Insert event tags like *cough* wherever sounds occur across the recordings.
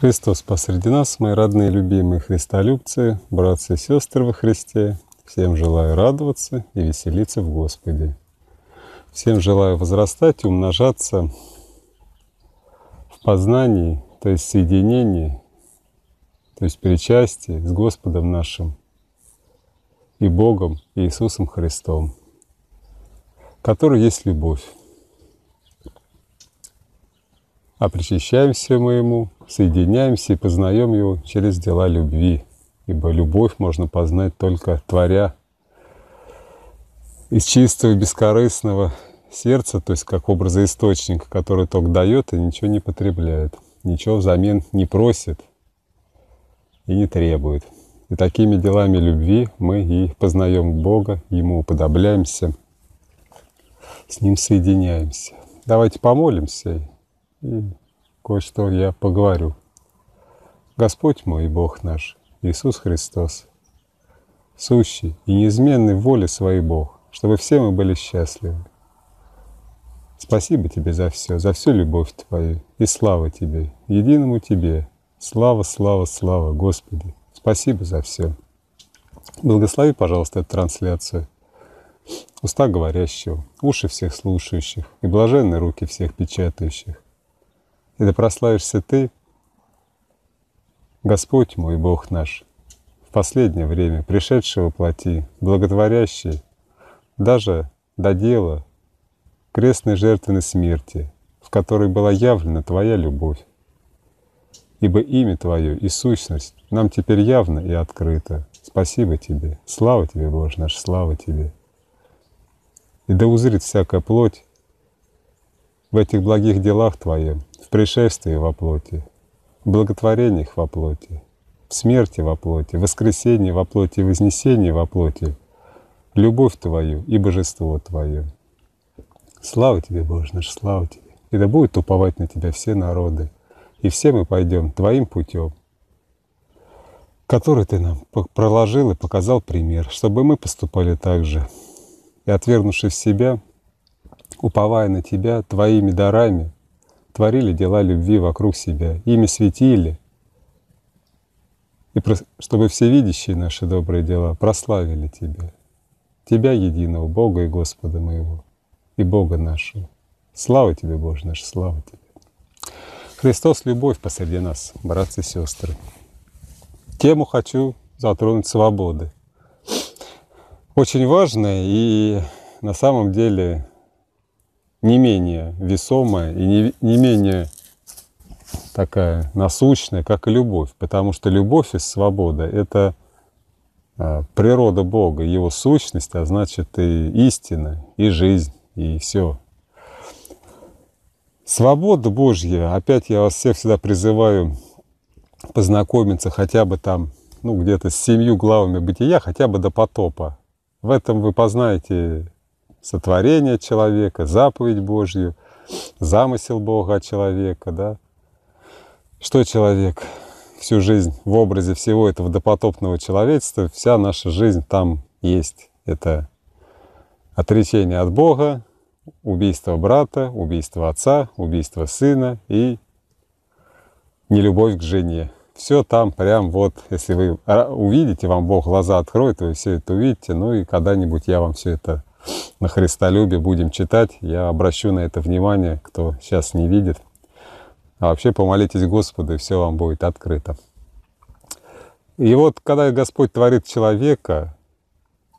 Христос посреди нас, мои родные, любимые христолюбцы, братцы и сестры во Христе, всем желаю радоваться и веселиться в Господе. Всем желаю возрастать и умножаться в познании, то есть соединении, то есть причастии с Господом нашим и Богом Иисусом Христом, который есть любовь а причащаемся мы Ему, соединяемся и познаем Его через дела любви, ибо любовь можно познать только творя из чистого, бескорыстного сердца, то есть как образа источника, который только дает и ничего не потребляет, ничего взамен не просит и не требует. И такими делами любви мы и познаем Бога, Ему уподобляемся, с Ним соединяемся. Давайте помолимся и кое-что я поговорю. Господь мой Бог наш, Иисус Христос, сущий и неизменный в воле своей Бог, чтобы все мы были счастливы. Спасибо Тебе за все, за всю любовь Твою и слава Тебе, единому Тебе. Слава, слава, слава, Господи. Спасибо за все. Благослови, пожалуйста, эту трансляцию. Уста говорящего, уши всех слушающих и блаженные руки всех печатающих и да прославишься Ты, Господь мой, Бог наш, в последнее время, пришедшего плоти, благотворящий, даже до дела крестной жертвы на смерти, в которой была явлена Твоя любовь. Ибо имя Твое и сущность нам теперь явно и открыто. Спасибо Тебе, слава Тебе, Боже наш, слава Тебе. И да узрит всякая плоть в этих благих делах Твоем, пришествии во плоти, в благотворениях во плоти, в смерти во плоти, в воскресении во плоти, в вознесении во плоти, любовь Твою и божество Твое. Слава Тебе, Боже наш, слава Тебе. И да будут уповать на Тебя все народы, и все мы пойдем Твоим путем, который Ты нам проложил и показал пример, чтобы мы поступали так же. И отвергнувшись себя, уповая на Тебя, Твоими дарами – творили дела любви вокруг себя, ими светили, и чтобы всевидящие наши добрые дела прославили Тебя, Тебя единого, Бога и Господа моего, и Бога нашего. Слава Тебе, Боже наш, слава Тебе. Христос — любовь посреди нас, братцы и сестры. Тему хочу затронуть свободы. Очень важная и на самом деле не менее весомая и не, не менее такая насущная, как и любовь. Потому что любовь и свобода — это а, природа Бога, его сущность, а значит и истина, и жизнь, и все. Свобода Божья, опять я вас всех всегда призываю познакомиться хотя бы там, ну где-то с семью главами бытия, хотя бы до потопа. В этом вы познаете сотворение человека, заповедь Божью, замысел Бога человека, да. Что человек? Всю жизнь в образе всего этого допотопного человечества, вся наша жизнь там есть. Это отречение от Бога, убийство брата, убийство отца, убийство сына и нелюбовь к жене. Все там прям вот, если вы а, увидите, вам Бог глаза откроет, вы все это увидите, ну и когда-нибудь я вам все это на Христолюбе будем читать. Я обращу на это внимание, кто сейчас не видит. А вообще помолитесь Господу, и все вам будет открыто. И вот, когда Господь творит человека,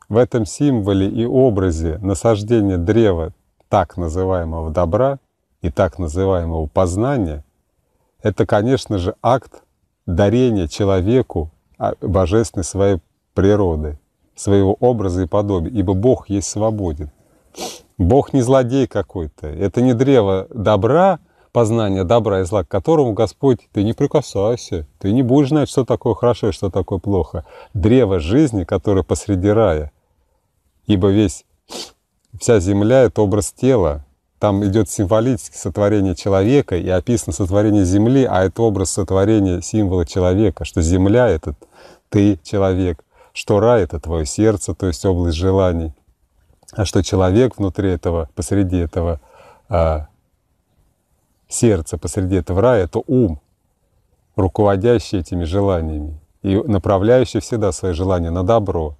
в этом символе и образе насаждения древа так называемого добра и так называемого познания, это, конечно же, акт дарения человеку а, божественной своей природы – своего образа и подобия, ибо Бог есть свободен. Бог не злодей какой-то. Это не древо добра, познания добра и зла, к которому Господь, ты не прикасайся, ты не будешь знать, что такое хорошо и что такое плохо. Древо жизни, которое посреди рая. Ибо весь, вся земля – это образ тела. Там идет символически сотворение человека и описано сотворение земли, а это образ сотворения символа человека, что земля – это ты, человек, что рай — это твое сердце, то есть область желаний, а что человек внутри этого, посреди этого а, сердца, посреди этого рая — это ум, руководящий этими желаниями и направляющий всегда свои желания на добро.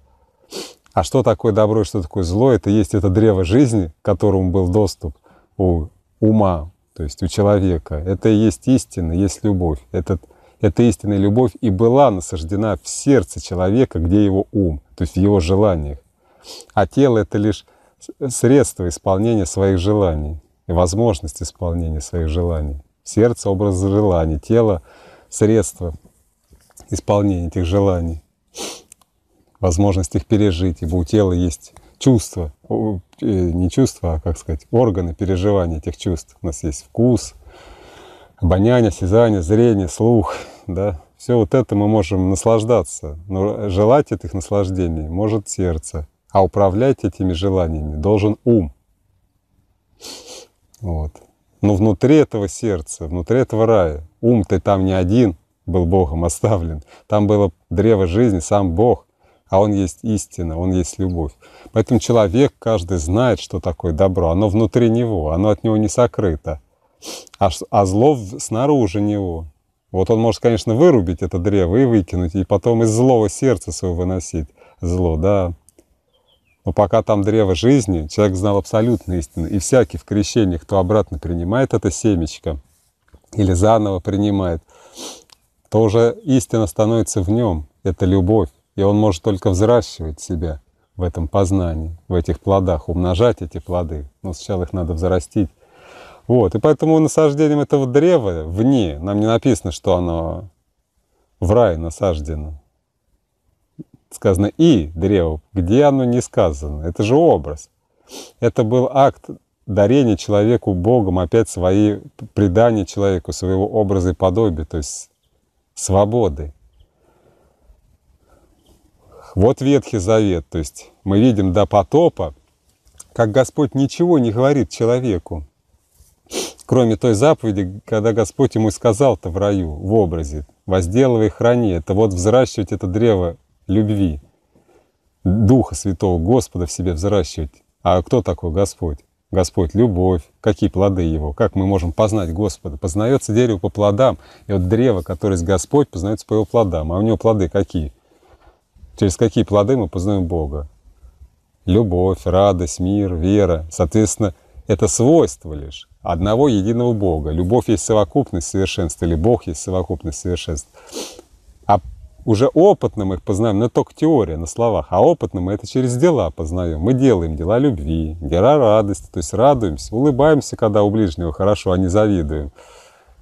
А что такое добро и что такое зло? Это есть это древо жизни, к которому был доступ у ума, то есть у человека. Это и есть истина, есть любовь. Этот эта истинная любовь и была насаждена в сердце человека, где его ум, то есть в его желаниях. А тело — это лишь средство исполнения своих желаний и возможность исполнения своих желаний. Сердце — образ желаний, тело — средство исполнения этих желаний, возможность их пережить, ибо у тела есть чувства, э, не чувства, а, как сказать, органы переживания этих чувств. У нас есть вкус, обоняние, осязание, зрение, слух, да, все вот это мы можем наслаждаться, но желать этих наслаждений может сердце, а управлять этими желаниями должен ум. Вот. Но внутри этого сердца, внутри этого рая, ум ты там не один был Богом оставлен, там было древо жизни, сам Бог, а Он есть истина, Он есть любовь. Поэтому человек, каждый знает, что такое добро, оно внутри него, оно от него не сокрыто а, а зло снаружи него. Вот он может, конечно, вырубить это древо и выкинуть, и потом из злого сердца своего выносить зло, да. Но пока там древо жизни, человек знал абсолютную истину. И всякий в крещении, кто обратно принимает это семечко или заново принимает, то уже истина становится в нем. Это любовь. И он может только взращивать себя в этом познании, в этих плодах, умножать эти плоды. Но сначала их надо взрастить. Вот, и поэтому насаждением этого древа вне, нам не написано, что оно в рай насаждено. Сказано «и древо», где оно не сказано. Это же образ. Это был акт дарения человеку Богом, опять свои предания человеку, своего образа и подобия, то есть свободы. Вот Ветхий Завет, то есть мы видим до потопа, как Господь ничего не говорит человеку кроме той заповеди, когда Господь ему сказал-то в раю, в образе, возделывай и храни, это вот взращивать это древо любви, Духа Святого Господа в себе взращивать. А кто такой Господь? Господь – любовь. Какие плоды его? Как мы можем познать Господа? Познается дерево по плодам. И вот древо, которое есть Господь, познается по его плодам. А у него плоды какие? Через какие плоды мы познаем Бога? Любовь, радость, мир, вера. Соответственно, это свойство лишь одного единого Бога. Любовь есть совокупность совершенств, или Бог есть совокупность совершенств. А уже опытным мы их познаем, но только теория, на словах. А опытным мы это через дела познаем. Мы делаем дела любви, дела радости, то есть радуемся, улыбаемся, когда у ближнего хорошо, а не завидуем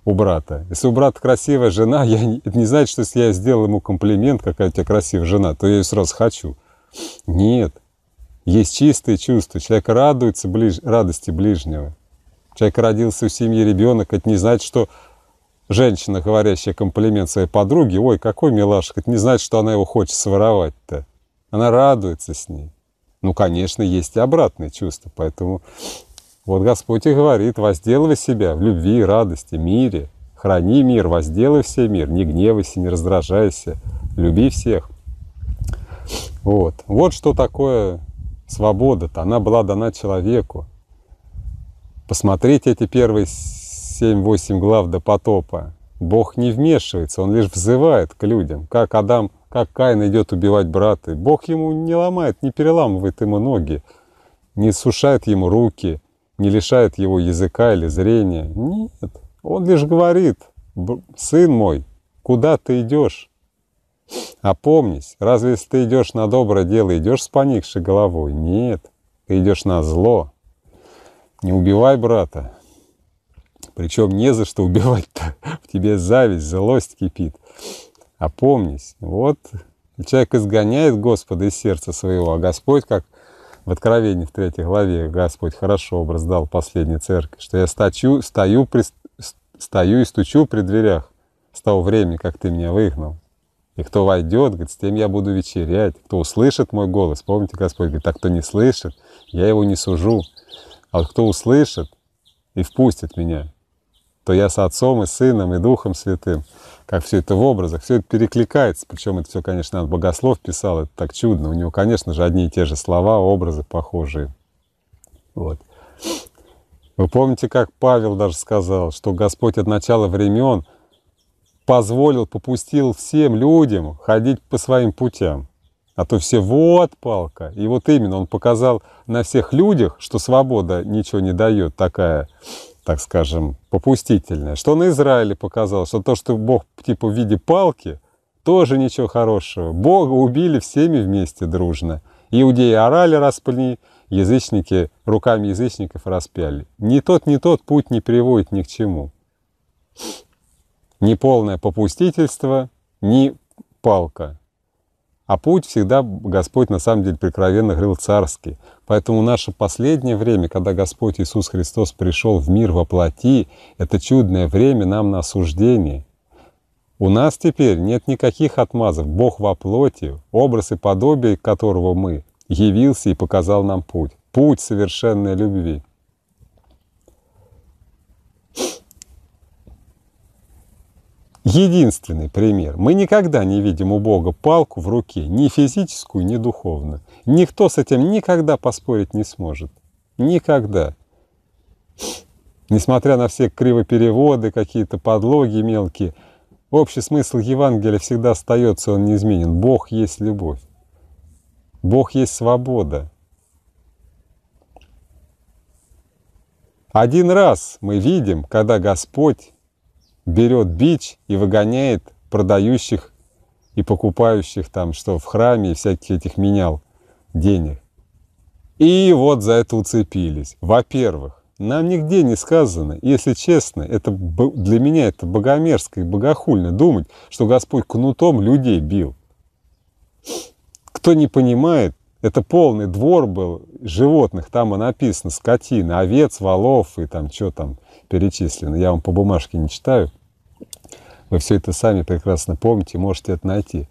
у брата. Если у брата красивая жена, *laughs* я это не значит, что если я сделал ему комплимент, какая у тебя красивая жена, то я ее сразу хочу. Нет. Есть чистые чувства. Человек радуется ближ... радости ближнего. Человек родился в семье ребенок, это не значит, что женщина, говорящая комплимент своей подруге, ой, какой милашка, это не значит, что она его хочет своровать-то. Она радуется с ней. Ну, конечно, есть и обратные чувства, поэтому вот Господь и говорит, возделывай себя в любви, радости, мире, храни мир, возделывай все мир, не гневайся, не раздражайся, люби всех. Вот, вот что такое свобода-то, она была дана человеку. Посмотрите эти первые 7-8 глав до потопа. Бог не вмешивается, он лишь взывает к людям. Как Адам, как Каин идет убивать брата. Бог ему не ломает, не переламывает ему ноги, не сушает ему руки, не лишает его языка или зрения. Нет, он лишь говорит, сын мой, куда ты идешь? Опомнись, разве если ты идешь на доброе дело, идешь с поникшей головой? Нет, ты идешь на зло, не убивай брата. Причем не за что убивать-то. *laughs* В тебе зависть, злость кипит. Опомнись. Вот человек изгоняет Господа из сердца своего, а Господь, как в Откровении в третьей главе, Господь хорошо образ дал последней церкви, что я стачу, стою, при, стою и стучу при дверях с того времени, как ты меня выгнал. И кто войдет, говорит, с тем я буду вечерять. Кто услышит мой голос, помните, Господь говорит, так кто не слышит, я его не сужу. А вот кто услышит и впустит меня, то я с Отцом и Сыном и Духом Святым. Как все это в образах, все это перекликается. Причем это все, конечно, от богослов писал, это так чудно. У него, конечно же, одни и те же слова, образы похожие. Вот. Вы помните, как Павел даже сказал, что Господь от начала времен позволил, попустил всем людям ходить по своим путям. А то все вот палка. И вот именно он показал на всех людях, что свобода ничего не дает такая, так скажем, попустительная. Что на Израиле показал, что то, что Бог типа в виде палки, тоже ничего хорошего. Бога убили всеми вместе дружно. Иудеи орали распни, язычники руками язычников распяли. Ни тот, ни тот путь не приводит ни к чему. Ни полное попустительство, ни палка. А путь всегда Господь на самом деле прикровенно говорил царский. Поэтому наше последнее время, когда Господь Иисус Христос пришел в мир во плоти, это чудное время нам на осуждение. У нас теперь нет никаких отмазов. Бог во плоти, образ и подобие которого мы, явился и показал нам путь. Путь совершенной любви. единственный пример. Мы никогда не видим у Бога палку в руке, ни физическую, ни духовную. Никто с этим никогда поспорить не сможет. Никогда. Несмотря на все кривопереводы, какие-то подлоги мелкие, общий смысл Евангелия всегда остается, он неизменен. Бог есть любовь. Бог есть свобода. Один раз мы видим, когда Господь берет бич и выгоняет продающих и покупающих там, что в храме и всяких этих менял денег. И вот за это уцепились. Во-первых, нам нигде не сказано, если честно, это для меня это богомерзко и богохульно думать, что Господь кнутом людей бил. Кто не понимает, это полный двор был животных, там и написано, скотина, овец, волов и там что там перечислено. Я вам по бумажке не читаю. Вы все это сами прекрасно помните, можете это найти.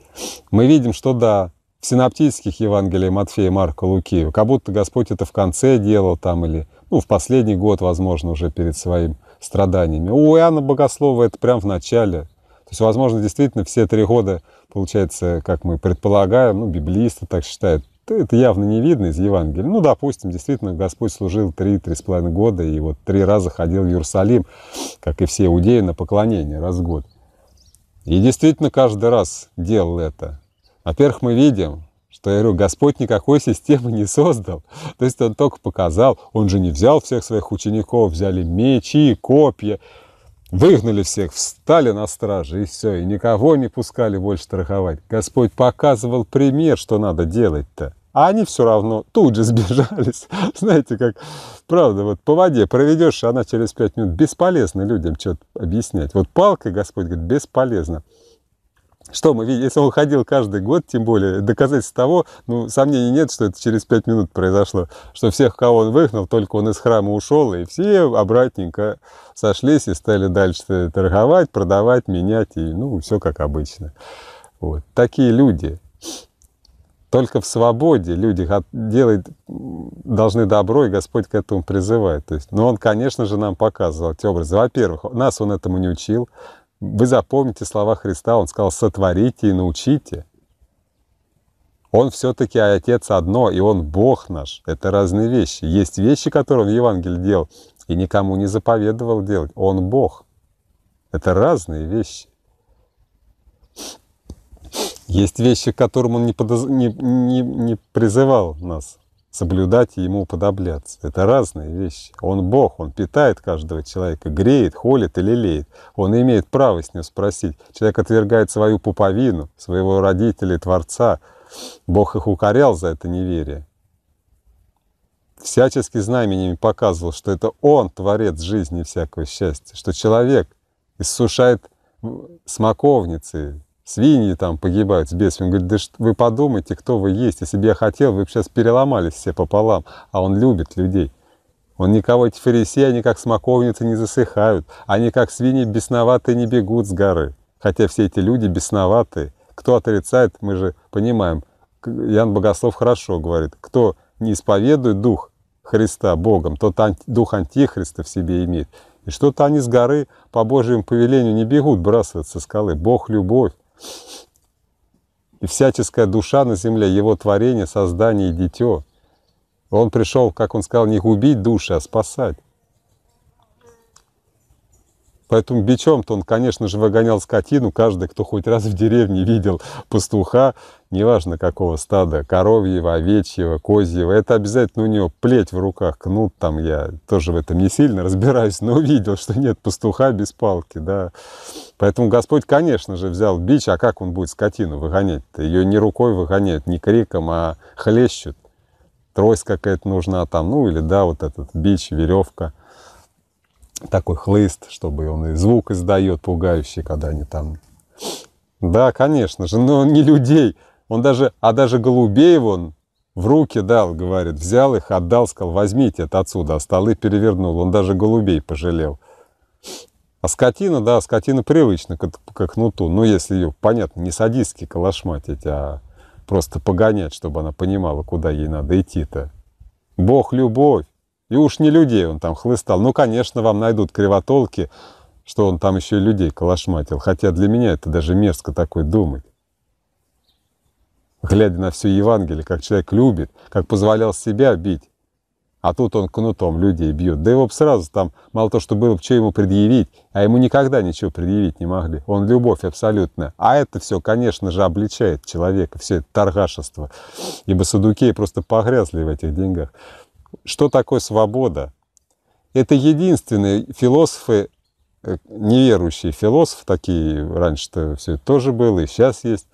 Мы видим, что да, в синаптических Евангелиях Матфея, Марка, Луки, как будто Господь это в конце делал там или ну, в последний год, возможно, уже перед своим страданиями. У Иоанна Богослова это прям в начале. То есть, возможно, действительно все три года, получается, как мы предполагаем, ну, библисты так считают, это явно не видно из Евангелия. Ну, допустим, действительно, Господь служил 3-3,5 года, и вот три раза ходил в Иерусалим, как и все иудеи, на поклонение раз в год. И действительно каждый раз делал это. Во-первых, мы видим, что я говорю, Господь никакой *laughs* системы не создал. То есть Он только показал, Он же не взял всех своих учеников, взяли мечи, копья, выгнали всех, встали на страже и все, и никого не пускали больше страховать. Господь показывал пример, что надо делать-то. А они все равно тут же *laughs* сбежались. Знаете, как, правда, вот по воде проведешь, она через пять минут. Бесполезно людям что-то объяснять. Вот палкой Господь говорит, бесполезно. Что мы видим, если он ходил каждый год, тем более доказательств того, ну, сомнений нет, что это через пять минут произошло, что всех, кого он выгнал, только он из храма ушел, и все обратненько сошлись и стали дальше торговать, продавать, менять, и, ну, все как обычно. Вот. Такие люди. Только в свободе люди делают должны добро, и Господь к этому призывает. но ну, Он, конечно же, нам показывал эти образы. Во-первых, нас Он этому не учил. Вы запомните слова Христа, Он сказал, сотворите и научите. Он все-таки а Отец одно, и Он Бог наш. Это разные вещи. Есть вещи, которые Он в Евангелии делал, и никому не заповедовал делать. Он Бог. Это разные вещи. Есть вещи, к которым он не, подоз... не, не, не призывал нас соблюдать и ему уподобляться. Это разные вещи. Он Бог, он питает каждого человека, греет, холит или лелеет. Он имеет право с ним спросить. Человек отвергает свою пуповину, своего родителя Творца. Бог их укорял за это неверие. Всячески знамениями показывал, что это Он творец жизни всякого счастья, что человек иссушает смоковницы, свиньи там погибают с бедствием. Он говорит, да вы подумайте, кто вы есть. Если бы я хотел, вы бы сейчас переломались все пополам. А он любит людей. Он никого, эти фарисеи, они как смоковницы не засыхают. Они как свиньи бесноватые не бегут с горы. Хотя все эти люди бесноватые. Кто отрицает, мы же понимаем. Ян Богослов хорошо говорит. Кто не исповедует дух Христа Богом, тот анти, дух Антихриста в себе имеет. И что-то они с горы по Божьему повелению не бегут бросаться со скалы. Бог – любовь. И всяческая душа на земле, его творение, создание дитё. Он пришел, как он сказал, не губить души, а спасать. Поэтому бичом-то он, конечно же, выгонял скотину. Каждый, кто хоть раз в деревне видел пастуха, неважно какого стада, коровьего, овечьего, козьего, это обязательно у него плеть в руках, кнут там, я тоже в этом не сильно разбираюсь, но увидел, что нет пастуха без палки, да. Поэтому Господь, конечно же, взял бич, а как он будет скотину выгонять-то? Ее не рукой выгоняют, не криком, а хлещут. Трость какая-то нужна там, ну или да, вот этот бич, веревка такой хлыст, чтобы он и звук издает пугающий, когда они там... Да, конечно же, но он не людей. Он даже, а даже голубей он в руки дал, говорит, взял их, отдал, сказал, возьмите это отсюда, а столы перевернул. Он даже голубей пожалел. А скотина, да, скотина привычна к, к кнуту. Ну, если ее, понятно, не садистски калашматить, а просто погонять, чтобы она понимала, куда ей надо идти-то. Бог любовь. И уж не людей он там хлыстал. Ну, конечно, вам найдут кривотолки, что он там еще и людей калашматил. Хотя для меня это даже мерзко такой думать. Глядя на все Евангелие, как человек любит, как позволял себя бить, а тут он кнутом людей бьет. Да его бы сразу там, мало то, что было бы, что ему предъявить, а ему никогда ничего предъявить не могли. Он любовь абсолютная, А это все, конечно же, обличает человека, все это торгашество. Ибо садукеи просто погрязли в этих деньгах. Что такое свобода? Это единственные философы, э, неверующие философы, такие раньше-то все это тоже было, и сейчас есть,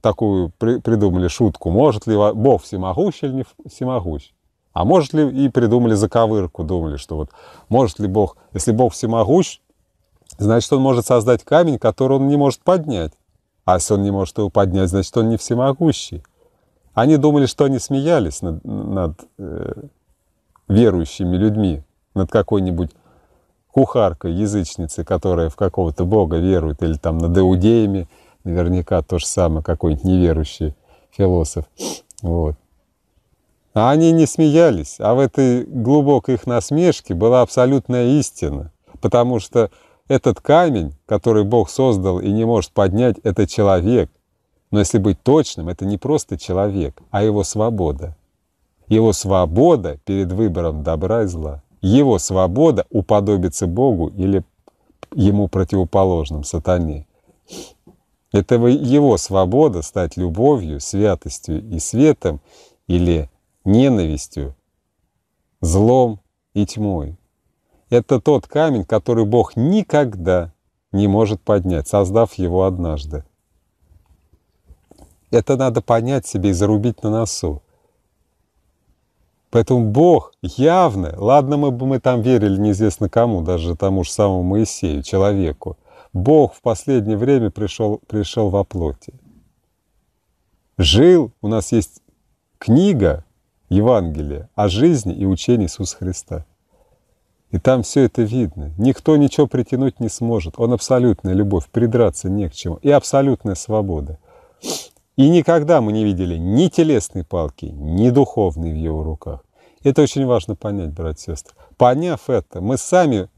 такую при, придумали шутку, может ли Бог всемогущ или не всемогущ? А может ли, и придумали заковырку, думали, что вот может ли Бог, если Бог всемогущ, значит, он может создать камень, который он не может поднять. А если он не может его поднять, значит, он не всемогущий. Они думали, что они смеялись над, над э, верующими людьми, над какой-нибудь кухаркой, язычницей, которая в какого-то бога верует, или там над иудеями, наверняка то же самое, какой-нибудь неверующий философ. Вот. А они не смеялись, а в этой глубокой их насмешке была абсолютная истина, потому что этот камень, который Бог создал и не может поднять, это человек. Но если быть точным, это не просто человек, а его свобода – его свобода перед выбором добра и зла. Его свобода уподобиться Богу или ему противоположным, сатане. Это его свобода стать любовью, святостью и светом или ненавистью, злом и тьмой. Это тот камень, который Бог никогда не может поднять, создав его однажды. Это надо понять себе и зарубить на носу. Поэтому Бог явно, ладно, мы бы мы там верили неизвестно кому, даже тому же самому Моисею, человеку, Бог в последнее время пришел, пришел во плоти. Жил, у нас есть книга Евангелие о жизни и учении Иисуса Христа. И там все это видно. Никто ничего притянуть не сможет. Он абсолютная любовь, придраться не к чему. И абсолютная свобода. И никогда мы не видели ни телесной палки, ни духовной в его руках. Это очень важно понять, братья и сестры. Поняв это, мы сами,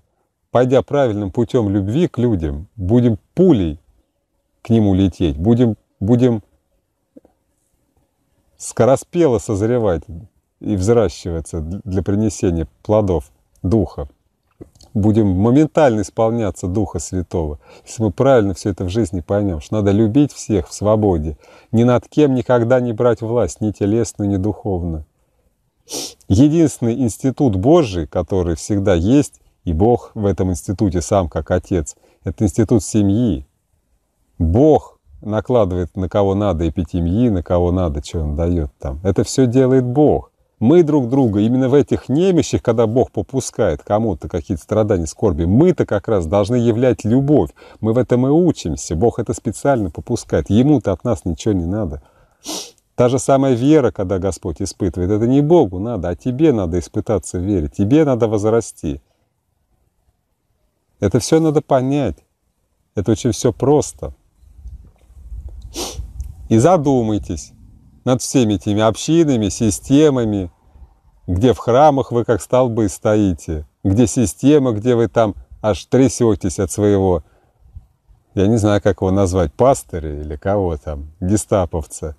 пойдя правильным путем любви к людям, будем пулей к нему лететь, будем, будем скороспело созревать и взращиваться для принесения плодов Духа будем моментально исполняться Духа Святого, если мы правильно все это в жизни поймем, что надо любить всех в свободе, ни над кем никогда не брать власть, ни телесную, ни духовную. Единственный институт Божий, который всегда есть, и Бог в этом институте сам как Отец, это институт семьи. Бог накладывает на кого надо эпитемии, на кого надо, что он дает там. Это все делает Бог мы друг друга именно в этих немощах, когда Бог попускает кому-то какие-то страдания, скорби, мы-то как раз должны являть любовь. Мы в этом и учимся. Бог это специально попускает. Ему-то от нас ничего не надо. Та же самая вера, когда Господь испытывает, это не Богу надо, а тебе надо испытаться в вере, тебе надо возрасти. Это все надо понять. Это очень все просто. И задумайтесь, над всеми этими общинами, системами, где в храмах вы как столбы стоите, где система, где вы там аж трясетесь от своего, я не знаю, как его назвать, пастыря или кого там, гестаповца.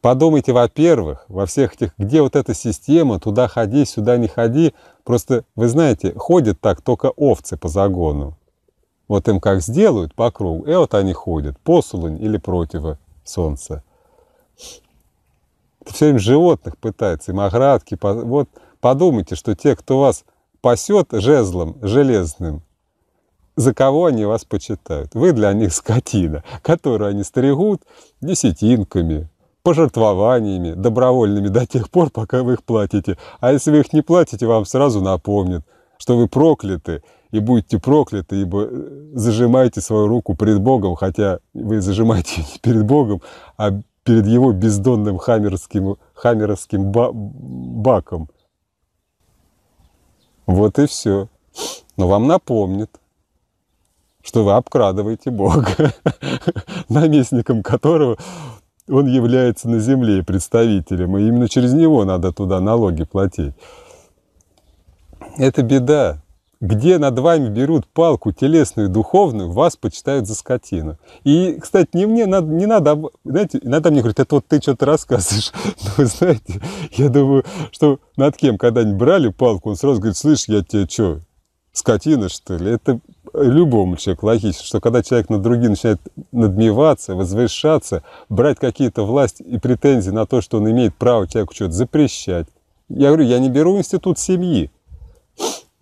Подумайте, во-первых, во всех этих, где вот эта система, туда ходи, сюда не ходи. Просто, вы знаете, ходят так только овцы по загону. Вот им как сделают по кругу, и вот они ходят, посулонь или противо солнца все время животных пытается, им оградки. Вот подумайте, что те, кто вас пасет жезлом железным, за кого они вас почитают? Вы для них скотина, которую они стригут десятинками, пожертвованиями, добровольными до тех пор, пока вы их платите. А если вы их не платите, вам сразу напомнят, что вы прокляты и будете прокляты, ибо э, зажимаете свою руку перед Богом, хотя вы зажимаете не перед Богом, а перед его бездонным хаммерским, хаммеровским ба баком. Вот и все. Но вам напомнит, что вы обкрадываете Бога, *laughs* наместником которого он является на земле представителем, и именно через него надо туда налоги платить. Это беда где над вами берут палку телесную духовную, вас почитают за скотину. И, кстати, не мне надо, не надо, знаете, иногда мне говорят, это вот ты что-то рассказываешь. *laughs* Но ну, вы знаете, я думаю, что над кем когда-нибудь брали палку, он сразу говорит, слышь, я тебе что, скотина, что ли? Это любому человеку логично, что когда человек над другим начинает надмеваться, возвышаться, брать какие-то власти и претензии на то, что он имеет право человеку что-то запрещать. Я говорю, я не беру институт семьи.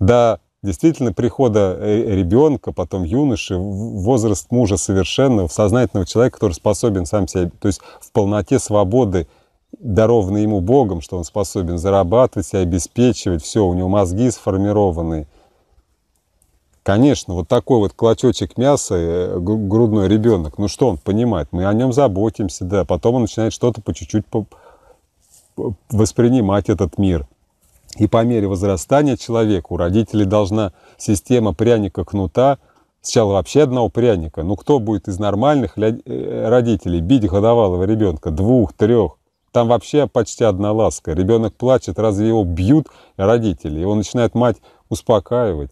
Да, действительно прихода э, ребенка, потом юноши, возраст мужа совершенного, сознательного человека, который способен сам себя, то есть в полноте свободы, дарованной ему Богом, что он способен зарабатывать себя, обеспечивать, все, у него мозги сформированы. Конечно, вот такой вот клочочек мяса, э, грудной ребенок, ну что он понимает? Мы о нем заботимся, да, потом он начинает что-то по чуть-чуть воспринимать этот мир – и по мере возрастания человека у родителей должна система пряника-кнута, сначала вообще одного пряника, ну кто будет из нормальных э, родителей бить годовалого ребенка, двух, трех, там вообще почти одна ласка. Ребенок плачет, разве его бьют родители? И он начинает мать успокаивать.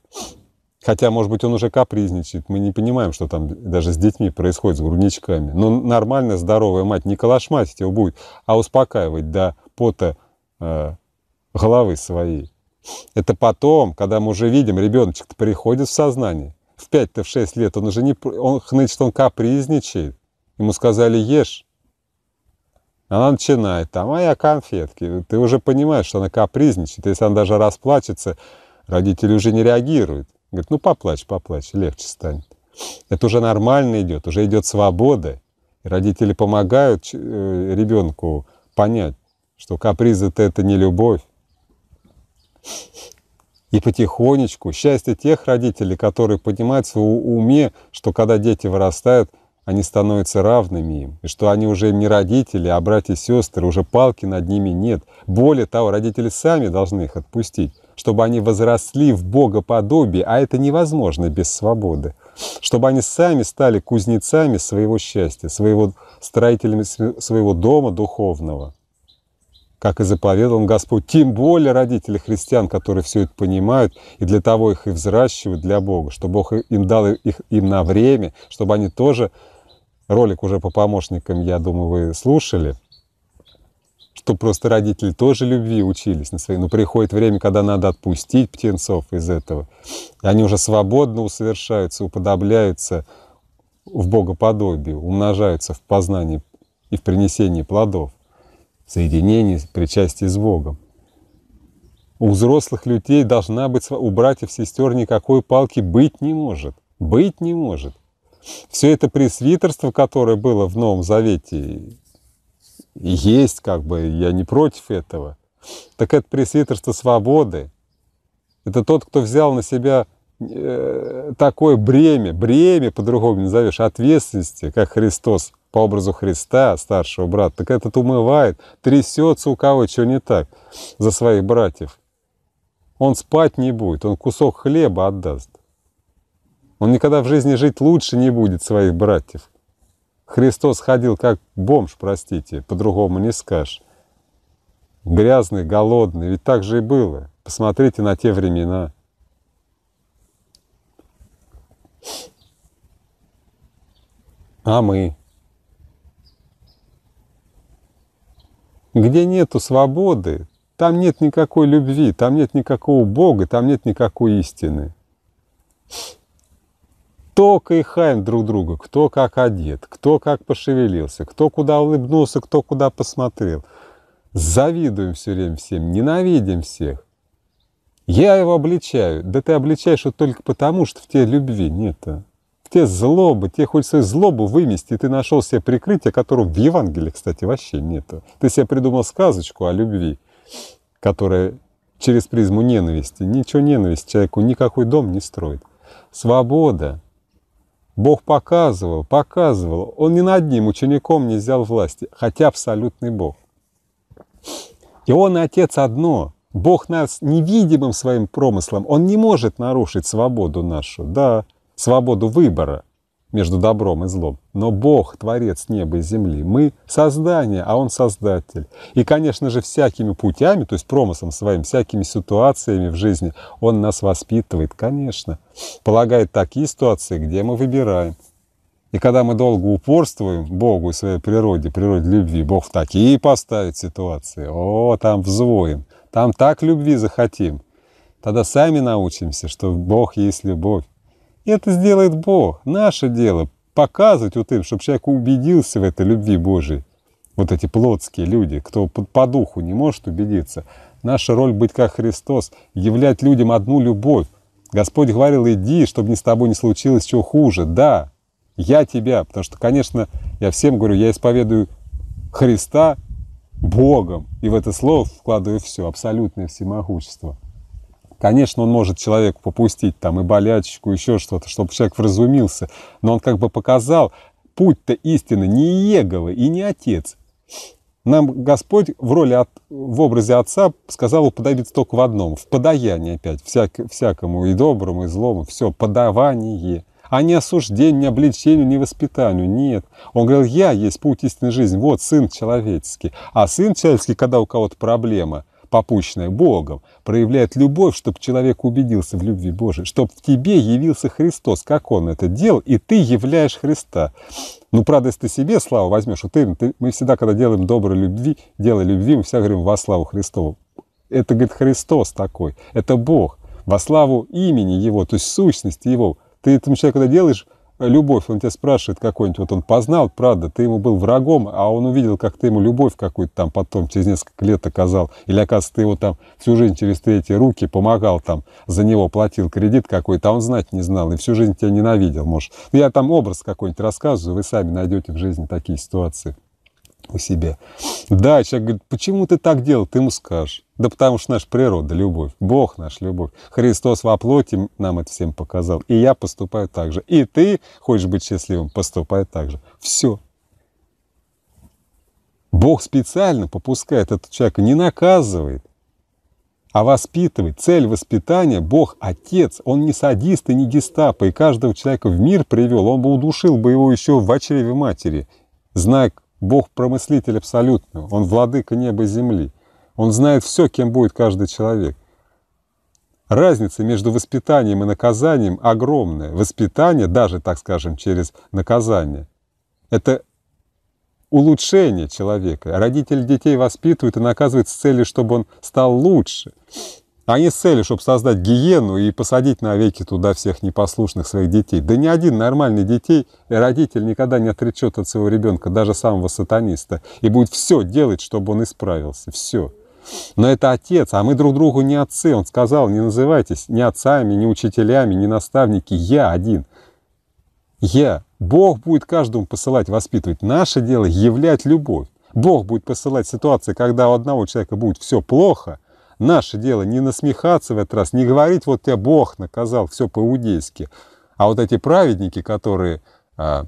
Хотя, может быть, он уже капризничает. Мы не понимаем, что там даже с детьми происходит, с грудничками. Но нормальная, здоровая мать не калашматить его будет, а успокаивать до пота э, головы своей. Это потом, когда мы уже видим, ребеночек приходит в сознание. В 5-6 в шесть лет он уже не... Он, значит, он капризничает. Ему сказали, ешь. Она начинает там, а я конфетки. Ты уже понимаешь, что она капризничает. Если она даже расплачется, родители уже не реагируют. Говорит, ну поплачь, поплачь, легче станет. Это уже нормально идет, уже идет свобода. И родители помогают э, ребенку понять, что капризы это не любовь, и потихонечку счастье тех родителей, которые понимают в уме, что когда дети вырастают, они становятся равными им, и что они уже не родители, а братья и сестры, уже палки над ними нет. Более того, родители сами должны их отпустить, чтобы они возросли в богоподобие, а это невозможно без свободы. Чтобы они сами стали кузнецами своего счастья, своего, строителями своего дома духовного – как и заповедовал Господь. Тем более родители христиан, которые все это понимают, и для того их и взращивают для Бога, что Бог им дал их им на время, чтобы они тоже, ролик уже по помощникам, я думаю, вы слушали, что просто родители тоже любви учились на свои. Но приходит время, когда надо отпустить птенцов из этого. И они уже свободно усовершаются, уподобляются в богоподобию, умножаются в познании и в принесении плодов соединении, причастии с Богом. У взрослых людей должна быть, у братьев, сестер никакой палки быть не может. Быть не может. Все это пресвитерство, которое было в Новом Завете, есть как бы, я не против этого. Так это пресвитерство свободы. Это тот, кто взял на себя э, такое бремя, бремя, по-другому не назовешь, ответственности, как Христос по образу Христа, старшего брата, так этот умывает, трясется у кого, что не так, за своих братьев. Он спать не будет, он кусок хлеба отдаст. Он никогда в жизни жить лучше не будет своих братьев. Христос ходил как бомж, простите, по-другому не скажешь. Грязный, голодный, ведь так же и было. Посмотрите на те времена. А мы? Где нету свободы, там нет никакой любви, там нет никакого Бога, там нет никакой истины. Кто кайхаем друг друга, кто как одет, кто как пошевелился, кто куда улыбнулся, кто куда посмотрел. Завидуем все время всем, ненавидим всех. Я его обличаю. Да ты обличаешь его только потому, что в тебе любви нет-то те злобы, тебе хочется злобу вымести, и ты нашел себе прикрытие, которого в Евангелии, кстати, вообще нету. Ты себе придумал сказочку о любви, которая через призму ненависти. Ничего ненависть человеку никакой дом не строит. Свобода. Бог показывал, показывал. Он ни над одним учеником не взял власти, хотя абсолютный Бог. И Он и Отец одно. Бог нас невидимым своим промыслом, Он не может нарушить свободу нашу. Да, свободу выбора между добром и злом. Но Бог, Творец неба и земли, мы создание, а Он Создатель. И, конечно же, всякими путями, то есть промыслом своим, всякими ситуациями в жизни Он нас воспитывает, конечно. Полагает такие ситуации, где мы выбираем. И когда мы долго упорствуем Богу и своей природе, природе любви, Бог в такие поставит ситуации, о, там взвоем, там так любви захотим, тогда сами научимся, что Бог есть любовь. И это сделает Бог. Наше дело показывать вот им, чтобы человек убедился в этой любви Божией. Вот эти плотские люди, кто по, по духу не может убедиться. Наша роль быть как Христос, являть людям одну любовь. Господь говорил, иди, чтобы ни с тобой не случилось чего хуже. Да, я тебя, потому что, конечно, я всем говорю, я исповедую Христа Богом. И в это слово вкладываю все, абсолютное всемогущество. Конечно, он может человеку попустить там и болячку, еще что-то, чтобы человек вразумился. Но он как бы показал, путь-то истины не Егова и не Отец. Нам Господь в роли, от, в образе Отца сказал уподобиться только в одном, в подаянии опять, всяк, всякому и доброму, и злому, все, подавание, а не осуждение, не обличению, не воспитанию, нет. Он говорил, я есть путь истинной жизни, вот Сын Человеческий. А Сын Человеческий, когда у кого-то проблема, попущенная Богом, проявляет любовь, чтобы человек убедился в любви Божией, чтобы в тебе явился Христос, как Он это делал, и ты являешь Христа. Ну, правда, если ты себе славу возьмешь, вот именно, ты, мы всегда, когда делаем доброй любви, дело любви, мы всегда говорим во славу Христову. Это, говорит, Христос такой, это Бог, во славу имени Его, то есть сущности Его. Ты этому человеку, когда делаешь любовь, он тебя спрашивает какой-нибудь, вот он познал, правда, ты ему был врагом, а он увидел, как ты ему любовь какую-то там потом через несколько лет оказал, или, оказывается, ты его там всю жизнь через третьи руки помогал там, за него платил кредит какой-то, а он знать не знал, и всю жизнь тебя ненавидел, может. Ну, я там образ какой-нибудь рассказываю, вы сами найдете в жизни такие ситуации у себя. Да, человек говорит, почему ты так делал, ты ему скажешь. Да потому что наша природа — любовь, Бог — наш любовь. Христос во плоти нам это всем показал. И я поступаю так же. И ты хочешь быть счастливым, поступай так же. Все. Бог специально попускает этого человека, не наказывает, а воспитывает. Цель воспитания – Бог – Отец. Он не садист и не гестапо, и каждого человека в мир привел. Он бы удушил бы его еще в очреве матери, зная Бог – промыслитель абсолютного. Он владыка неба и земли. Он знает все, кем будет каждый человек. Разница между воспитанием и наказанием огромная. Воспитание, даже, так скажем, через наказание, это улучшение человека. Родители детей воспитывают и наказывают с целью, чтобы он стал лучше. А не с целью, чтобы создать гиену и посадить на веки туда всех непослушных своих детей. Да ни один нормальный детей и родитель никогда не отречет от своего ребенка, даже самого сатаниста, и будет все делать, чтобы он исправился. Все. Но это Отец, а мы друг другу не отцы. Он сказал, не называйтесь ни отцами, ни учителями, ни наставники. Я один. Я. Бог будет каждому посылать, воспитывать. Наше дело — являть любовь. Бог будет посылать ситуации, когда у одного человека будет все плохо. Наше дело не насмехаться в этот раз, не говорить, вот тебя Бог наказал, все по-иудейски. А вот эти праведники, которые а,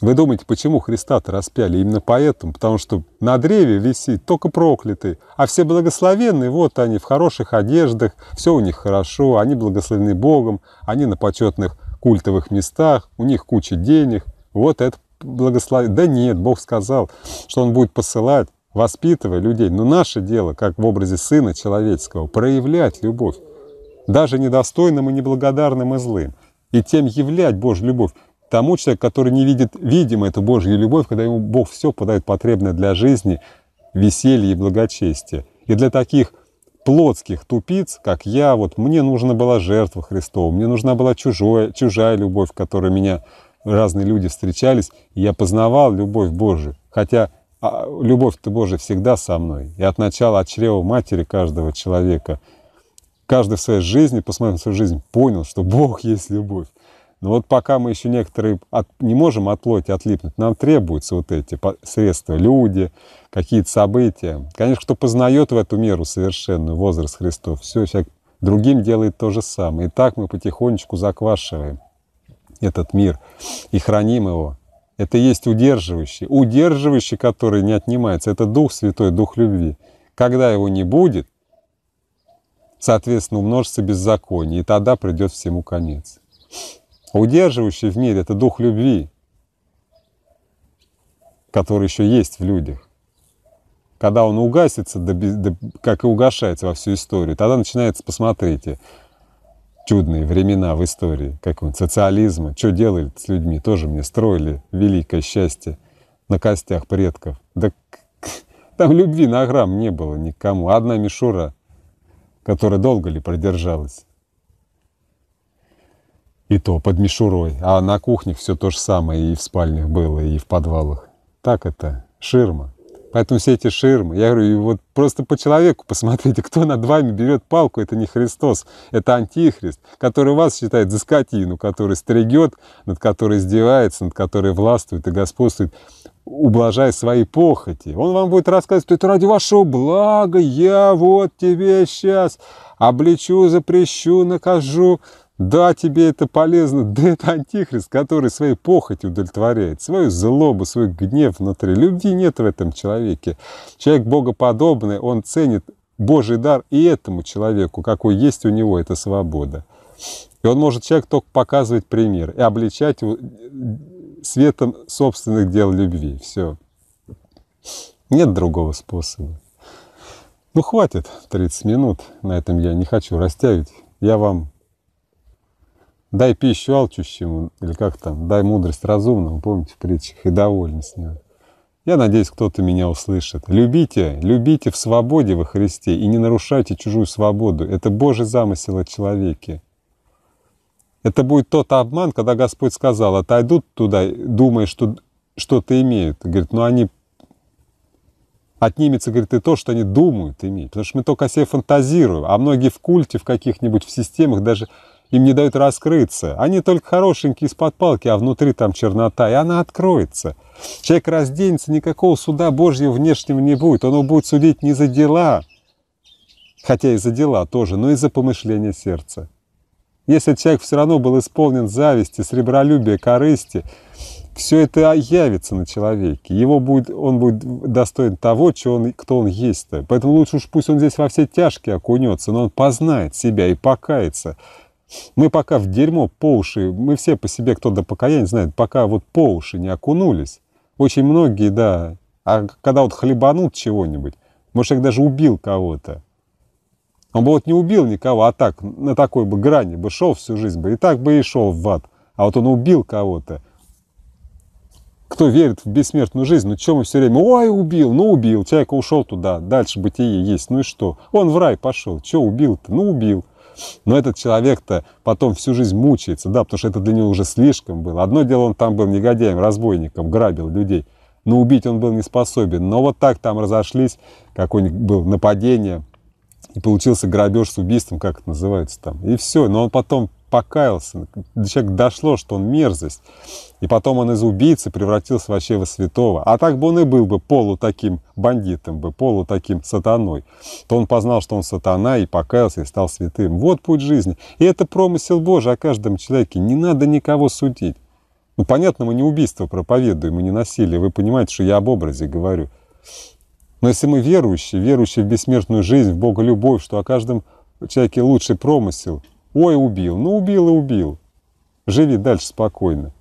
вы думаете, почему Христа-то распяли? Именно поэтому, потому что на древе висит только проклятый, а все благословенные, вот они в хороших одеждах, все у них хорошо, они благословены Богом, они на почетных культовых местах, у них куча денег, вот это благословение. Да нет, Бог сказал, что Он будет посылать, воспитывая людей. Но наше дело, как в образе Сына Человеческого, проявлять любовь, даже недостойным и неблагодарным и злым, и тем являть Божью любовь тому человеку, который не видит видимо эту Божью любовь, когда ему Бог все подает потребное для жизни, веселье и благочестие. И для таких плотских тупиц, как я, вот мне нужна была жертва Христова, мне нужна была чужое, чужая любовь, в которой меня разные люди встречались, и я познавал любовь Божию. Хотя а, любовь-то Божия всегда со мной. И от начала, от чрева матери каждого человека, каждый в своей жизни, посмотрел на свою жизнь, понял, что Бог есть любовь. Но ну, вот пока мы еще некоторые от, не можем от плоти отлипнуть, нам требуются вот эти средства, люди, какие-то события. Конечно, кто познает в эту меру совершенную возраст Христов, все, всяк, другим делает то же самое. И так мы потихонечку заквашиваем этот мир и храним его. Это есть удерживающий. Удерживающий, который не отнимается, это Дух Святой, Дух Любви. Когда его не будет, соответственно, умножится беззаконие, и тогда придет всему конец. Удерживающий в мире – это дух любви, который еще есть в людях. Когда он угасится, как и угашается во всю историю, тогда начинается, посмотрите, чудные времена в истории, как он, социализма, что делали с людьми, тоже мне строили великое счастье на костях предков. Да там любви на грамм не было никому, одна мишура, которая долго ли продержалась. И то под мишурой. А на кухнях все то же самое и в спальнях было, и в подвалах. Так это, ширма. Поэтому все эти ширмы, я говорю, и вот просто по человеку посмотрите, кто над вами берет палку, это не Христос, это антихрист, который вас считает за скотину, который стригет, над которой издевается, над которой властвует и господствует, ублажая свои похоти. Он вам будет рассказывать, что это ради вашего блага, я вот тебе сейчас облечу, запрещу, накажу. Да, тебе это полезно, да это антихрист, который своей похоть удовлетворяет, свою злобу, свой гнев внутри. Любви нет в этом человеке. Человек богоподобный, он ценит Божий дар и этому человеку, какой есть у него, эта свобода. И он может человек только показывать пример и обличать его э, светом собственных дел любви. Все. Нет другого способа. Ну, хватит 30 минут. На этом я не хочу растягивать. Я вам Дай пищу алчущему, или как там, дай мудрость разумному, помните в притчах, и довольны с него. Я надеюсь, кто-то меня услышит. Любите, любите в свободе во Христе и не нарушайте чужую свободу. Это Божий замысел о человеке. Это будет тот обман, когда Господь сказал, отойдут туда, думая, что что-то имеют. Говорит, «Ну, они отнимется, говорит, и то, что они думают иметь. Потому что мы только о себе фантазируем, а многие в культе, в каких-нибудь в системах даже им не дают раскрыться. Они только хорошенькие из-под палки, а внутри там чернота, и она откроется. Человек разденется, никакого суда Божьего внешнего не будет. Он его будет судить не за дела, хотя и за дела тоже, но и за помышление сердца. Если человек все равно был исполнен зависти, сребролюбия, корысти, все это явится на человеке. Его будет, он будет достоин того, чего он, кто он есть-то. Поэтому лучше уж пусть он здесь во все тяжкие окунется, но он познает себя и покается. Мы пока в дерьмо по уши, мы все по себе, кто до покаяния знает, пока вот по уши не окунулись. Очень многие, да, а когда вот хлебанут чего-нибудь, может, человек даже убил кого-то. Он бы вот не убил никого, а так, на такой бы грани бы шел всю жизнь бы, и так бы и шел в ад. А вот он убил кого-то. Кто верит в бессмертную жизнь, ну чем мы все время, ой, убил, ну убил, человек ушел туда, дальше бытие есть, ну и что? Он в рай пошел, что убил-то? Ну убил. Но этот человек-то потом всю жизнь мучается, да, потому что это для него уже слишком было. Одно дело, он там был негодяем, разбойником, грабил людей, но убить он был не способен. Но вот так там разошлись, какое-нибудь было нападение, и получился грабеж с убийством, как это называется там. И все, но он потом покаялся, человек дошло, что он мерзость. И потом он из убийцы превратился вообще во святого. А так бы он и был бы полу таким бандитом, бы полу таким сатаной. То он познал, что он сатана, и покаялся, и стал святым. Вот путь жизни. И это промысел Божий о каждом человеке. Не надо никого судить. Ну, понятно, мы не убийство проповедуем, мы не насилие. Вы понимаете, что я об образе говорю. Но если мы верующие, верующие в бессмертную жизнь, в Бога любовь, что о каждом человеке лучший промысел – Ой, убил. Ну, убил и убил. Живи дальше спокойно.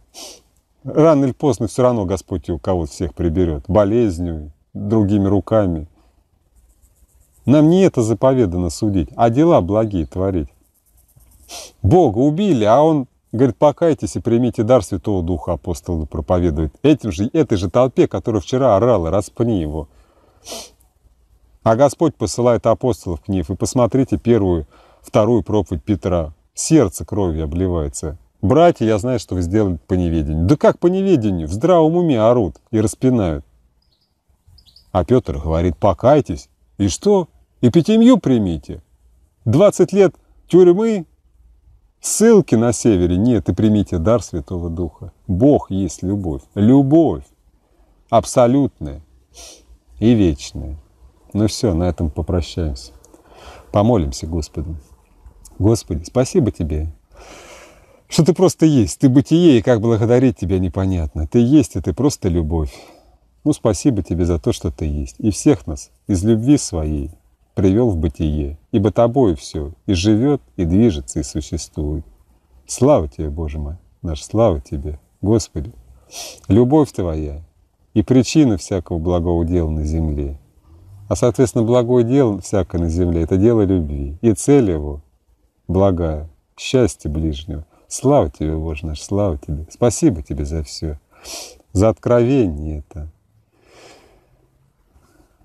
Рано или поздно все равно Господь у кого-то всех приберет. Болезнью, другими руками. Нам не это заповедано судить, а дела благие творить. Бога убили, а он говорит, покайтесь и примите дар Святого Духа, апостолу проповедует. Этим же, этой же толпе, которая вчера орала, распни его. А Господь посылает апостолов к ним. И посмотрите первую вторую проповедь Петра. Сердце кровью обливается. Братья, я знаю, что вы сделали по неведению. Да как по неведению? В здравом уме орут и распинают. А Петр говорит, покайтесь. И что? И пятимью примите. 20 лет тюрьмы, ссылки на севере нет, и примите дар Святого Духа. Бог есть любовь. Любовь абсолютная и вечная. Ну все, на этом попрощаемся. Помолимся Господу. Господи, спасибо Тебе, что Ты просто есть, Ты бытие, и как благодарить Тебя непонятно. Ты есть, и Ты просто любовь. Ну, спасибо Тебе за то, что Ты есть. И всех нас из любви своей привел в бытие, ибо Тобой все и живет, и движется, и существует. Слава Тебе, Боже мой, наш, слава Тебе, Господи. Любовь Твоя и причина всякого благого дела на земле – а, соответственно, благое дело всякое на земле – это дело любви. И цель его благая, счастье ближнего. Слава тебе, Боже наш, слава тебе. Спасибо тебе за все, за откровение это,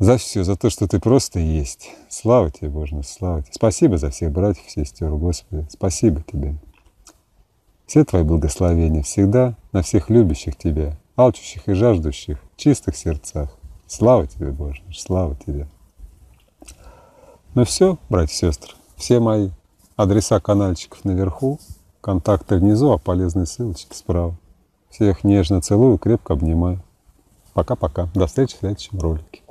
за все, за то, что ты просто есть. Слава тебе, Боже наш, слава тебе. Спасибо за всех братьев, сестер, Господи. Спасибо тебе. Все твои благословения всегда на всех любящих тебя, алчущих и жаждущих, чистых сердцах. Слава тебе, Боже наш, слава тебе. Ну все, братья и сестры, все мои Адреса канальчиков наверху, контакты внизу, а полезные ссылочки справа. Всех нежно целую, крепко обнимаю. Пока-пока. До встречи в следующем ролике.